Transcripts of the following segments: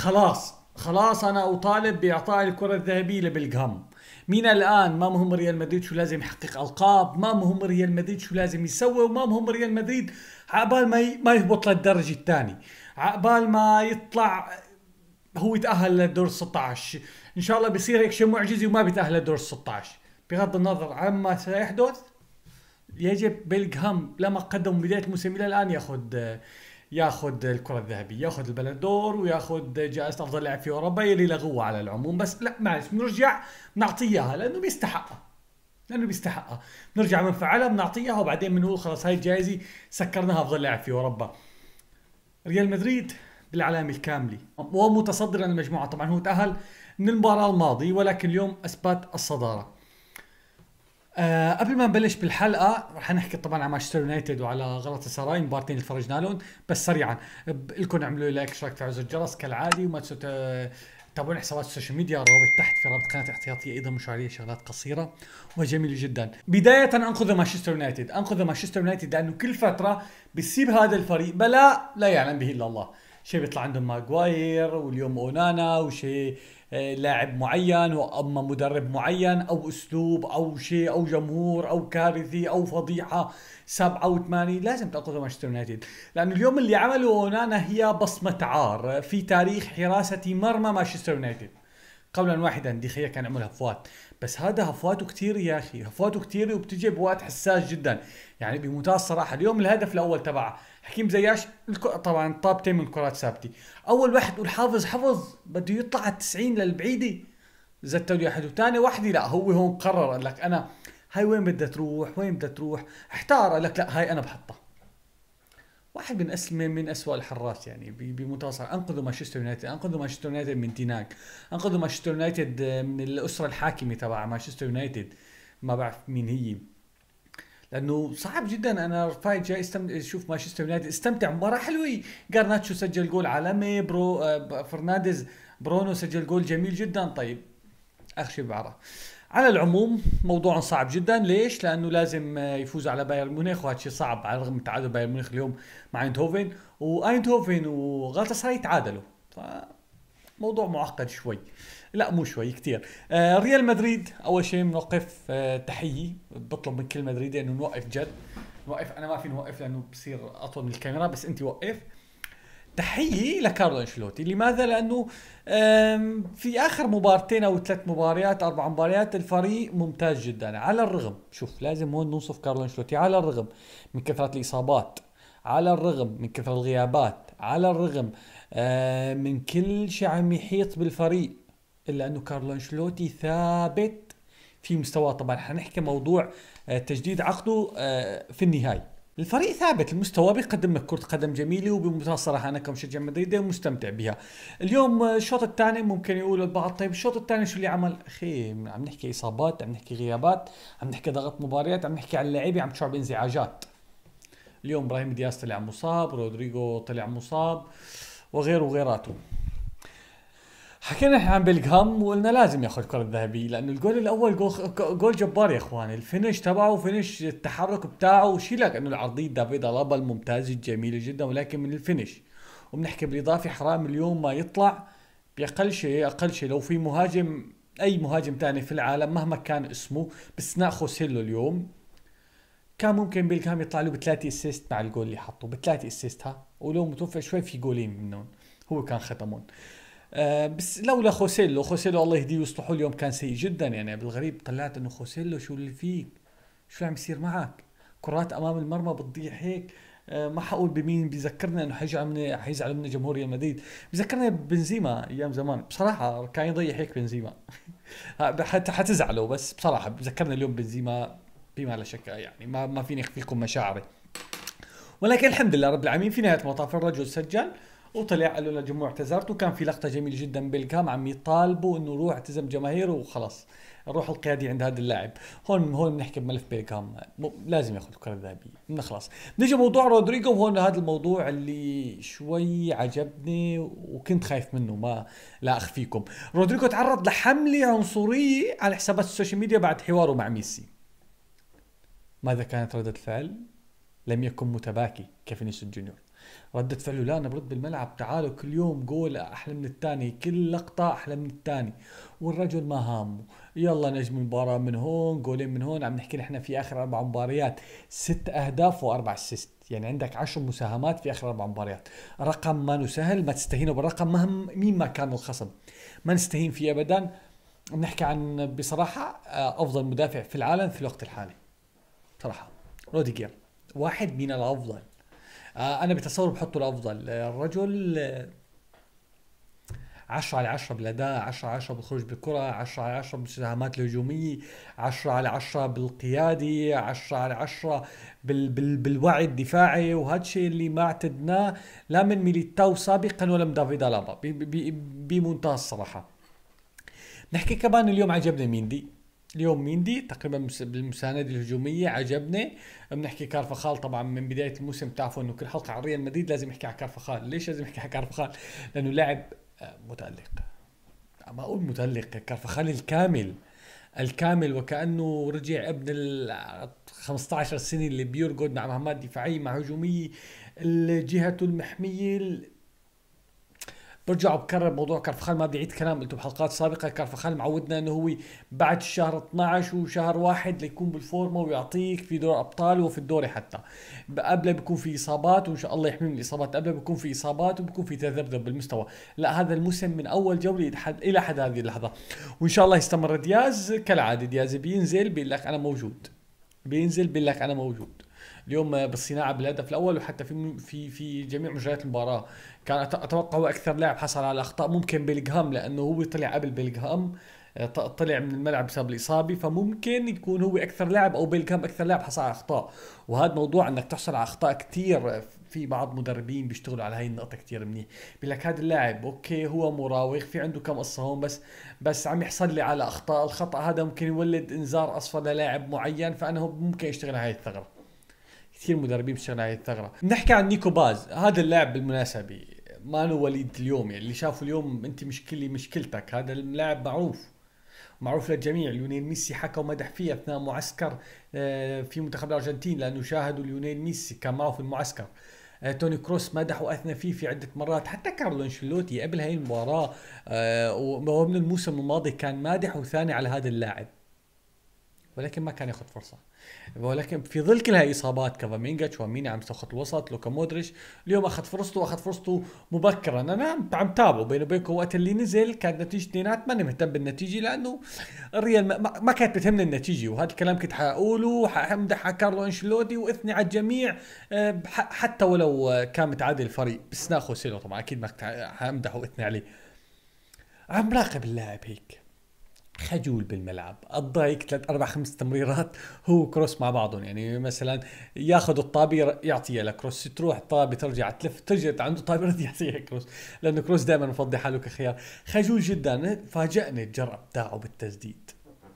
خلاص خلاص انا اطالب باعطاء الكره الذهبيه لبلغهام من الان ما مهم ريال مدريد شو لازم يحقق القاب ما مهم ريال مدريد شو لازم يسوي وما مهم ريال مدريد عقبال ما ما يهبط للدرجه الثانيه عقبال ما يطلع هو يتاهل للدور 16 ان شاء الله بيصير هيك شيء معجزي وما بيتاهل للدور 16 بغض النظر عما سيحدث يجب بلغهام لما قدم بدايه الموسم الى الان ياخذ ياخذ الكره الذهبيه ياخذ البلندور وياخذ جائزه افضل لاعب في اوروبا يلي لغوها على العموم بس لا معلش بنرجع بنعطيه اياها لانه بيستحقها لانه بيستحقها بنرجع بنفعلها بنعطيها وبعدين بنقول خلص هاي الجائزه سكرناها افضل لاعب في اوروبا ريال مدريد بالعلامه الكامله ومتصدر المجموعه طبعا هو تاهل من المباراه الماضيه ولكن اليوم اثبت الصداره أه قبل ما نبلش بالحلقه رح نحكي طبعا عن مانشستر يونايتد وعلى غلطة سراي مبارتين اللي تفرجنا لهم بس سريعا الكم اعملوا لايك اشتراك تفعلوا زر الجرس كالعادي وما تنسوا تابعون حسابات السوشيال ميديا الروابط تحت في رابط قناه احتياطيه ايضا مشاريع شغلات قصيره وجميله جدا بدايه انقذ مانشستر يونايتد انقذ مانشستر يونايتد لانه كل فتره بيصيب هذا الفريق بلاء لا يعلم به الا الله شيء بيطلع عندهم ماجواير واليوم اونانا وشيء آه، لاعب معين واما مدرب معين او اسلوب او شيء او جمهور او كارثي او فضيحه 87 لازم تاخذ مانشستر يونايتد لانه اليوم اللي عمله اونانا هي بصمه عار في تاريخ حراسه مرمى مانشستر يونايتد قولا واحدا دي خيا كان عملها فوات بس هذا هفواته كثير يا اخي هفواته كثير وبتجي بوقت حساس جدا يعني بمنتهى الصراحه اليوم الهدف الاول تبعه حكيم زياش طبعا طابتين من كرات ثابته اول واحد قول حافظ حفظ بده يطلع على 90 للبعيده زتوا لي احد وثاني وحده لا هو هون قرر قال لك انا هاي وين بدها تروح وين بدها تروح احتار قال لك لا هاي انا بحطها واحد من أس من أسوأ الحراس يعني بمتواصل انقذوا مانشستر يونايتد انقذوا مانشستر يونايتد من تيناك انقذوا مانشستر يونايتد آه، من الاسره الحاكمه تبع مانشستر يونايتد ما بعرف مين هي لانه صعب جدا انا رفايت جاي استم... شوف مانشستر يونايتد استمتع مباراه حلوه جارناتشو سجل جول عالمي برو آه، فرنانديز برونو سجل جول جميل جدا طيب اخر شيء بعرف على العموم موضوع صعب جدا ليش؟ لانه لازم آه، يفوز على بايرن ميونخ وهذا شيء صعب على الرغم من تعادل بايرن ميونخ اليوم مع ايندهوفن وايندهوفن وغالتاسراي تعادلوا فموضوع معقد شوي لا مو شوي كثير آه ريال مدريد اول شيء بنوقف آه تحيه بطلب من كل مدريدي انه نوقف جد نوقف انا ما في نوقف لانه بصير اطول من الكاميرا بس انت وقف تحيه لكارلو انشلوتي لماذا لانه في اخر مبارتين او ثلاث مباريات اربع مباريات الفريق ممتاز جدا على الرغم شوف لازم هون نوصف كارلو انشلوتي على الرغم من كثره الاصابات على الرغم من كثره الغيابات على الرغم آه، من كل شيء عم يحيط بالفريق الا انه كارلو انشلوتي ثابت في مستواه طبعا حنحكي موضوع آه، تجديد عقده آه، في النهايه الفريق ثابت المستوى بيقدم لك كرة قدم جميلة وبمنتهى الصراحة أنا كمشجع مدريدي مستمتع بها. اليوم الشوط الثاني ممكن يقول البعض طيب الشوط الثاني شو اللي عمل؟ أخي عم نحكي إصابات، عم نحكي غيابات، عم نحكي ضغط مباريات، عم نحكي على اللعيبة عم تشعر بانزعاجات. اليوم إبراهيم دياز طلع مصاب، رودريجو طلع مصاب وغيره وغيراته. حكينا احنا عن بلغهام وقلنا لازم ياخذ الكره الذهبيه لانه الجول الاول جول, جول جبار يا اخوان الفينش تبعه فينش التحرك بتاعه لك انه العرضيه دافيد الابا الممتازه الجميله جدا ولكن من الفينش وبنحكي بالاضافه حرام اليوم ما يطلع باقل شيء اقل شيء لو في مهاجم اي مهاجم ثاني في العالم مهما كان اسمه باستثناء خوسيلو اليوم كان ممكن بلغهام يطلع له بثلاثه اسيست مع الجول اللي حطه بثلاثه اسيست ها ولو متوفر شوي في جولين منهم هو كان ختمهم آه، بس لولا خوسيلو خوسيلو الله يهديه ويصلحه اليوم كان سيء جدا يعني بالغريب طلعت انه خوسيلو شو اللي فيك؟ شو اللي عم يصير معك؟ كرات امام المرمى بتضيع هيك آه، ما حقول بمين بيذكرنا انه حيزعل من حيزعل من جمهور ريال مدريد بذكرني ببنزيما ايام زمان بصراحه كان يضيع هيك بنزيما حتى حتزعلوا بس بصراحه بذكرنا اليوم بنزيما بما لا شك يعني ما ما فيني اخفيكم مشاعري ولكن الحمد لله رب العالمين في نهايه المطاف الرجل سجل وطلع قال له للجمهور اعتذرت وكان في لقطه جميله جدا بالكام عم يطالبوا انه روح اعتزم جماهيره وخلص الروح القيادي عند هذا اللاعب هون هون بنحكي بملف بيليكام لازم ياخذ الكرة الذهبية بنخلص نيجي موضوع رودريجو وهون هذا الموضوع اللي شوي عجبني وكنت خايف منه ما لا اخفيكم رودريجو تعرض لحملة عنصرية على حسابات السوشيال ميديا بعد حواره مع ميسي ماذا كانت ردة الفعل لم يكن متباكي كفينيسيوس جونيور ردة فعله لا انا برد بالملعب تعالوا كل يوم جول احلى من الثاني كل لقطة احلى من الثاني والرجل ما هامه يلا نجم المباراة من هون جولين من هون عم نحكي نحن في اخر اربع مباريات ست اهداف واربع اسيست يعني عندك عشر مساهمات في اخر اربع مباريات رقم ما سهل ما تستهينوا بالرقم مهم مين ما كان الخصم ما نستهين فيه ابدا بنحكي عن بصراحة آه، افضل مدافع في العالم في الوقت الحالي صراحة روديجير واحد من الافضل آه، انا بتصور بحطه الافضل آه، الرجل 10 آه، على 10 بالاداء 10 على 10 بالخروج بالكره 10 على 10 بالمساهمات الهجوميه 10 على 10 بالقياده 10 على 10 بال بال بالوعي الدفاعي وهذا الشيء اللي ما اعتدناه لا من ميليتاو سابقا ولا من دافيد الابا بمنتهى الصراحه نحكي كمان اليوم عجبني ميندي اليوم ميندي تقريبا بالمساندة الهجومية عجبني بنحكي كارفخال طبعا من بداية الموسم بتعرفوا انه كل حلقة عن ريال مدريد لازم يحكي على كارفخال، ليش لازم يحكي على كارفخال؟ لأنه لاعب آه، متألق ما أقول متألق كارفخال الكامل الكامل وكأنه رجع ابن ال 15 سنة اللي بيرقد مع مهمات دفاعية مع هجومية جهته المحمية برجع وبكرر موضوع كرفخال ما بدي اعيد كلام قلته بحلقات سابقه كرفخال معودنا انه هو بعد شهر 12 وشهر واحد ليكون بالفورمه ويعطيك في دور ابطال وفي الدوري حتى قبله بيكون في اصابات وان شاء الله يحمي من الاصابات قبله بيكون في اصابات وبيكون في تذبذب بالمستوى لا هذا الموسم من اول جوله الى حد هذه اللحظه وان شاء الله يستمر دياز كالعاده دياز بينزل بيقول لك انا موجود بينزل بيقول لك انا موجود اليوم بالصناعه بالهدف الاول وحتى في في في جميع مجريات المباراه كان اتوقع هو اكثر لاعب حصل على اخطاء ممكن بيلغهام لانه هو طلع قبل بيلغهام آه، طلع من الملعب بسبب الاصابه فممكن يكون هو اكثر لاعب او بيلغهام اكثر لاعب حصل على اخطاء وهذا موضوع انك تحصل على اخطاء كثير آه، في بعض مدربين بيشتغلوا على هاي النقطه كثير منيح بيقول لك هذا اللاعب اوكي هو مراوغ في عنده كم قصه هون بس بس عم يحصل لي على اخطاء الخطا هذا ممكن يولد انذار اصفر للاعب معين فانا هو ممكن يشتغل على هاي الثغره كثير مدربين بيشتغلوا على الثغره بنحكي عن نيكو باز هذا اللاعب بالمناسبه ما له وليد اليوم يعني اللي شافه اليوم انت مشكلي مشكلتك هذا اللاعب معروف معروف للجميع ليونيل ميسي حكى ومدح فيه اثناء معسكر آه، في منتخب الارجنتين لانه شاهدوا ليونيل ميسي كان معه في المعسكر آه، توني كروس مدح واثنى فيه في عده مرات حتى كارلو انشيلوتي قبل هاي المباراه آه، ومن الموسم الماضي كان مادح وثاني على هذا اللاعب ولكن ما كان ياخذ فرصه ولكن في ظل كل هاي اصابات كافامينجا تشواميني عم خط الوسط لوكا مودريتش اليوم اخذ فرصته واخذ فرصته مبكرا انا عم تابعه بيني وبينكم وقت اللي نزل كانت نتيجه اثنينات ماني مهتم بالنتيجه لانه الريال ما, كانت بتهمني النتيجه وهذا الكلام كنت حقوله حمدح على كارلو انشيلوتي واثني على الجميع آه، حتى ولو كان متعادل الفريق بس ناخذ سيلو طبعا اكيد ما حمدح واثني عليه عم راقب اللاعب هيك خجول بالملعب الضايق ثلاث اربع خمس تمريرات هو كروس مع بعضهم يعني مثلا ياخذ الطابه يعطيها لكروس تروح الطابه ترجع تلف ترجع عنده طابه يعطيها كروس لانه كروس دائما مفضي حاله كخيار خجول جدا فاجئني الجرأه بتاعه بالتسديد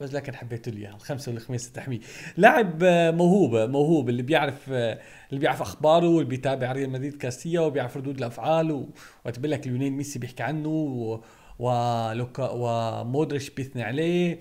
بس لكن حبيت له اياها الخمسه والخميسه التحميل لاعب موهوب موهوب اللي بيعرف اللي بيعرف اخباره واللي بيتابع ريال مدريد كاستيا وبيعرف ردود الافعال وقت بقول لك ميسي بيحكي عنه ولوكا ومودريتش بيثني عليه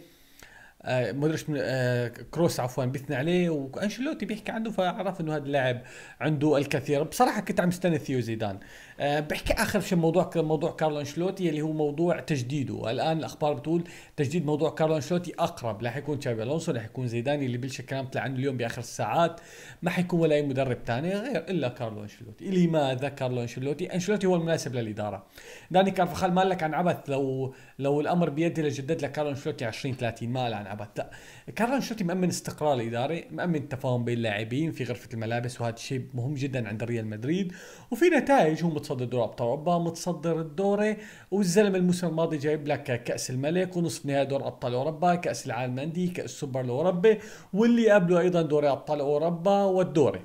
آه، مودريتش آه، كروس عفوا بيثنى عليه وانشلوتي بيحكي عنه فعرف انه هذا اللاعب عنده الكثير بصراحه كنت عم استنى ثيو زيدان آه، بحكي اخر شيء موضوع موضوع كارلو انشلوتي اللي هو موضوع تجديده الان الاخبار بتقول تجديد موضوع كارلو انشلوتي اقرب لا حيكون تشابي الونسو لا حيكون زيدان اللي بلش الكلام طلع عنه اليوم باخر الساعات ما حيكون ولا اي مدرب ثاني غير الا كارلو انشيلوتي لماذا كارلو انشلوتي انشلوتي هو المناسب للاداره داني كارفخال مالك عن عبث لو لو الامر بيدي لجدد لك كارلو انشلوتي 20 30 مال عن عبث ملعبات لا كارل انشلوتي مأمن استقرار اداري مأمن تفاهم بين اللاعبين في غرفه الملابس وهذا الشيء مهم جدا عند ريال مدريد وفي نتائج هو متصدر دوري ابطال اوروبا متصدر الدوري والزلمه الموسم الماضي جايب لك كاس الملك ونصف نهائي دوري ابطال اوروبا كاس العالم الاندي كاس السوبر الاوروبي واللي قبله ايضا دوري ابطال اوروبا والدوري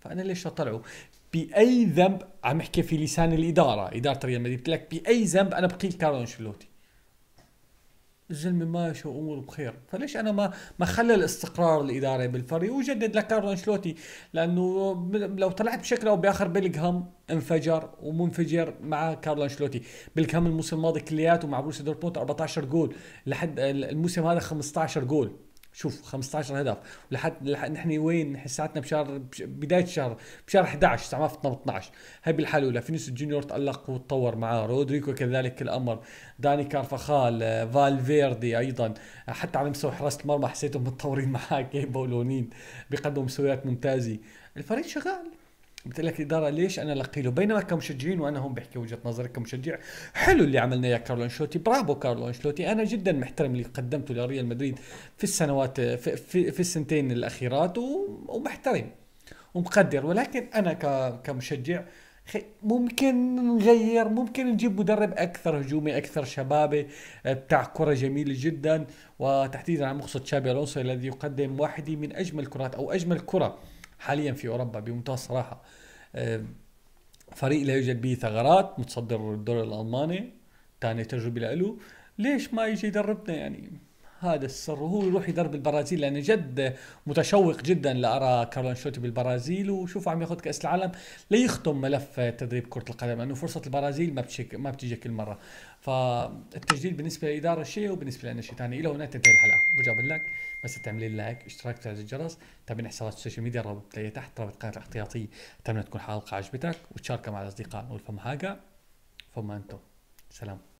فانا ليش أطلعه باي ذنب عم احكي في لسان الاداره اداره ريال مدريد لك باي ذنب انا بقيل كارلو انشيلوتي الزلمه ماشي واموره بخير فليش انا ما ما خلى الاستقرار الاداري بالفريق وجدد لكارلو انشلوتي لانه لو طلعت بشكل او باخر بيلغهام انفجر ومنفجر مع كارلو انشلوتي بيلغهام الموسم الماضي كلياته مع بروسيا دورتموند 14 جول لحد الموسم هذا 15 جول شوف 15 هدف ولحد نحن وين نحن ساعتنا بشهر بدايه الشهر بشهر 11 استعمال 12 هاي بالحاله الاولى فينيس جونيور تالق وتطور معاه رودريكو كذلك الامر داني كارفخال آه، فالفيردي ايضا آه، حتى على مستوى حراسه المرمى حسيتهم متطورين معاه بولونين بيقدموا مستويات ممتازه الفريق شغال قلت لك الاداره ليش انا لقي له بينما كمشجعين وانا هون بحكي وجهه نظري كمشجع حلو اللي عملنا يا كارلو انشلوتي برافو كارلو انشلوتي انا جدا محترم اللي قدمته لريال مدريد في السنوات في, في, في السنتين الاخيرات ومحترم ومقدر ولكن انا كمشجع ممكن نغير ممكن نجيب مدرب اكثر هجومي اكثر شبابي آه، بتاع كره جميله جدا وتحديدا على مقصد شابي الونسو الذي يقدم واحده من اجمل الكرات او اجمل كره حاليا في اوروبا بمنتهى الصراحه آه، فريق لا يوجد به ثغرات متصدر الدوري الالماني ثاني تجربه له ليش ما يجي يدربنا يعني هذا السر وهو يروح يدرب البرازيل لانه جد متشوق جدا لارى كارلون شوتي بالبرازيل وشوف عم ياخذ كاس العالم ليختم ملف تدريب كره القدم لانه فرصه البرازيل ما بتشيك ما بتيجي كل مره فالتجديد بالنسبه للاداره شيء وبالنسبه لنا شيء ثاني الى هنا تنتهي الحلقه برجع بقول لك بس تعمل لي لايك اشتراك تفعيل الجرس تابعنا حسابات السوشيال ميديا الرابط تلاقيه تحت رابط قناه الاحتياطيه اتمنى تكون الحلقه عجبتك وتشاركها مع الاصدقاء نقول فما حاجه فما انتم سلام